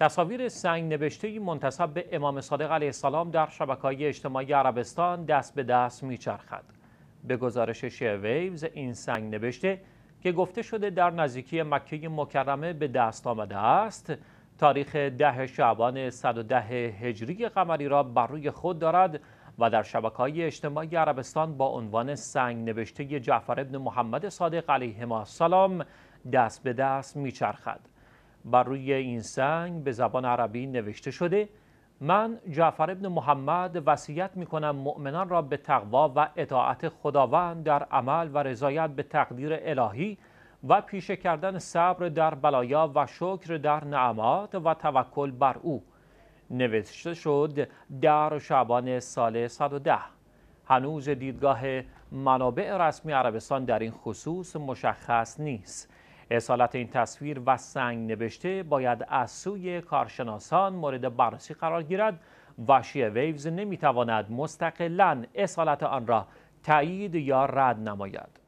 تصاویر سنگ نوشته منتصب به امام صادق علیه السلام در شبکه اجتماعی عربستان دست به دست میچرخد. به گزارش ویوز این سنگ نوشته که گفته شده در نزدیکی مکه مکرمه به دست آمده است تاریخ ده شعبان 110 هجری قمری را بر روی خود دارد و در شبکه اجتماعی عربستان با عنوان سنگ نوشته جعفر ابن محمد صادق علیه السلام دست به دست میچرخد. بر روی این سنگ به زبان عربی نوشته شده من جعفر ابن محمد وصیت می کنم مؤمنان را به تقوا و اطاعت خداوند در عمل و رضایت به تقدیر الهی و پیشه کردن صبر در بلایا و شکر در نعمات و توکل بر او نوشته شد در شعبان سال 110 هنوز دیدگاه منابع رسمی عربستان در این خصوص مشخص نیست اصالت این تصویر و سنگ نوشته باید از سوی کارشناسان مورد بررسی قرار گیرد و شی ویوز نمیتواند مستقلا اصالت آن را تایید یا رد نماید